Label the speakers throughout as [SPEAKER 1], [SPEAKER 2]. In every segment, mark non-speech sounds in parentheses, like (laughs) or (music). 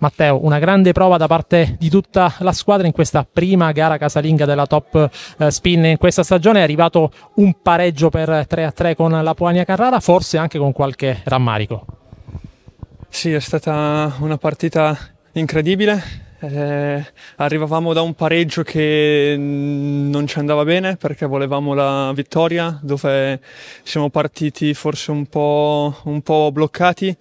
[SPEAKER 1] Matteo, una grande prova da parte di tutta la squadra in questa prima gara casalinga della top eh, spin in questa stagione. È arrivato un pareggio per 3-3 con la Puania Carrara, forse anche con qualche rammarico. Sì, è stata una partita
[SPEAKER 2] incredibile. Eh, arrivavamo da un pareggio che non ci andava bene perché volevamo la vittoria, dove siamo partiti forse un po', un po bloccati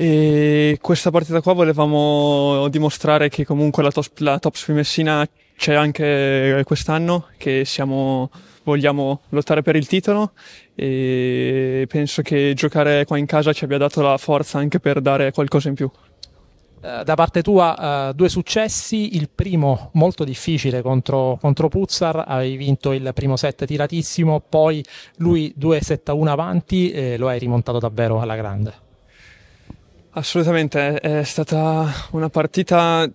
[SPEAKER 2] e questa partita qua volevamo dimostrare che comunque la, tos- la Top Spin Messina c'è anche quest'anno, che siamo, vogliamo lottare per il titolo e penso che giocare qua in casa ci abbia dato la forza anche per dare qualcosa in più.
[SPEAKER 1] Eh, da parte tua eh, due successi, il primo molto difficile contro, contro Puzzar, hai vinto il primo set tiratissimo, poi lui 2-7-1 avanti e lo hai rimontato davvero alla grande.
[SPEAKER 2] Assolutamente, è stata una partita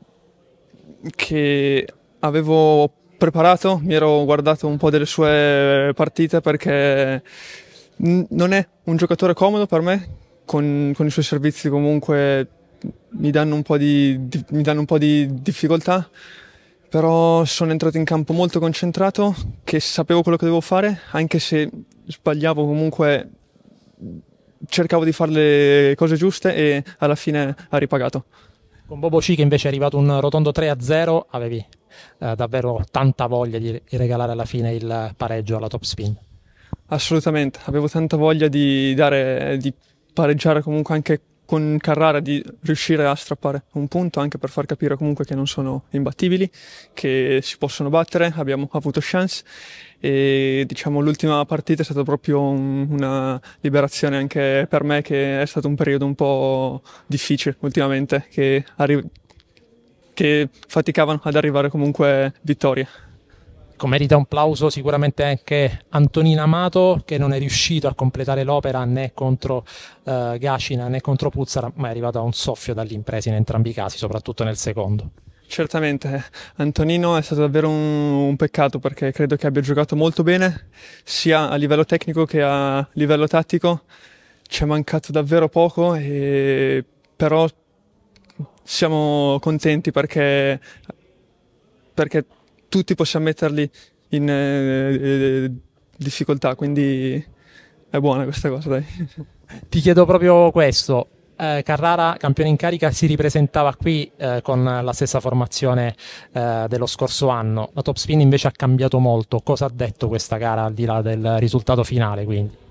[SPEAKER 2] che avevo preparato, mi ero guardato un po' delle sue partite perché non è un giocatore comodo per me, con, con i suoi servizi comunque mi danno un po' di, di, un po di difficoltà, però sono entrato in campo molto concentrato, che sapevo quello che dovevo fare, anche se sbagliavo comunque
[SPEAKER 1] cercavo di fare le cose giuste e alla fine ha ripagato. Con Bobo C che invece è arrivato un rotondo 3-0, avevi eh, davvero tanta voglia di regalare alla fine il pareggio alla top spin. Assolutamente, avevo tanta voglia
[SPEAKER 2] di, dare, di pareggiare comunque anche con Carrara di riuscire a strappare un punto anche per far capire comunque che non sono imbattibili, che si possono battere, abbiamo avuto chance e diciamo l'ultima partita è stata proprio un, una liberazione anche per me che è stato un periodo un po' difficile ultimamente che,
[SPEAKER 1] arri- che faticavano ad arrivare comunque vittorie. Ecco, merita un plauso sicuramente anche Antonino Amato che non è riuscito a completare l'opera né contro eh, Gacina né contro Puzzara, ma è arrivato a un soffio dall'impresa in entrambi i casi, soprattutto nel secondo.
[SPEAKER 2] Certamente, Antonino è stato davvero un, un, peccato perché credo che abbia giocato molto bene sia a livello tecnico che a livello tattico, ci è mancato davvero poco, e, però siamo contenti perché, perché tutti possiamo metterli
[SPEAKER 1] in eh, eh, difficoltà, quindi è buona questa cosa, dai. (laughs) Ti chiedo proprio questo. Eh, Carrara, campione in carica, si ripresentava qui eh, con la stessa formazione eh, dello scorso anno. La top spin invece ha cambiato molto. Cosa ha detto questa gara al di là del risultato finale? Quindi?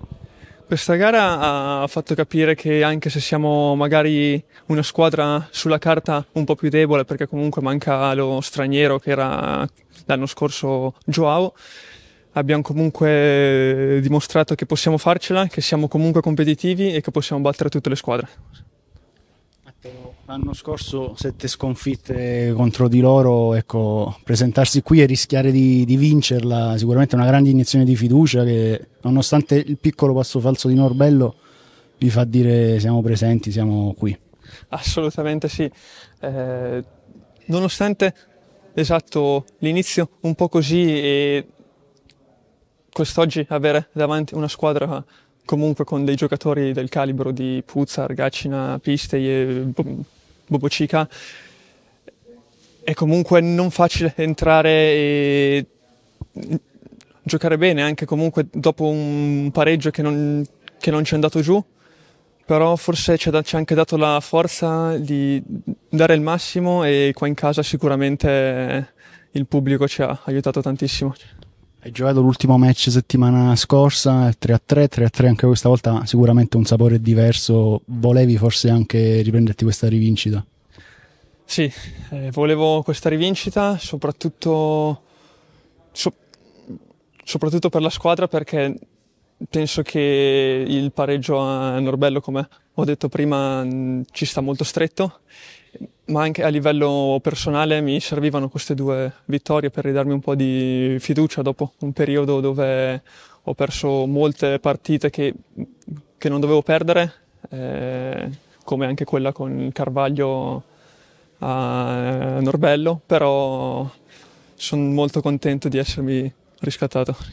[SPEAKER 1] Questa
[SPEAKER 2] gara ha fatto capire che anche se siamo magari una squadra sulla carta un po' più debole, perché comunque manca lo straniero che era l'anno scorso Joao, abbiamo comunque dimostrato che possiamo farcela, che siamo comunque competitivi e che possiamo battere tutte le squadre.
[SPEAKER 3] Ecco, l'anno scorso sette sconfitte contro di loro, ecco, presentarsi qui e rischiare di, di vincerla sicuramente è una grande iniezione di fiducia che nonostante il piccolo passo falso di Norbello vi fa dire siamo presenti, siamo qui.
[SPEAKER 2] Assolutamente sì, eh, nonostante esatto l'inizio un po' così e quest'oggi avere davanti una squadra comunque con dei giocatori del calibro di Puzza, Argacina, Pistei e Bobocica è comunque non facile entrare e giocare bene anche comunque dopo un pareggio che non, che non ci è andato giù però forse ci ha, ci ha, anche dato la forza di dare il massimo e qua in casa sicuramente il pubblico ci ha aiutato tantissimo.
[SPEAKER 3] Hai giocato l'ultimo match settimana scorsa, 3-3, 3-3 anche questa volta, sicuramente un sapore diverso. Volevi forse anche riprenderti questa rivincita?
[SPEAKER 2] Sì, eh, volevo questa rivincita soprattutto, so, soprattutto, per la squadra perché penso che il pareggio a Norbello, come ho detto prima, ci sta molto stretto ma anche a livello personale mi servivano queste due vittorie per ridarmi un po' di fiducia dopo un periodo dove ho perso molte partite che, che non dovevo perdere, eh, come anche quella con Carvaglio a Norbello, però sono molto contento di essermi riscattato.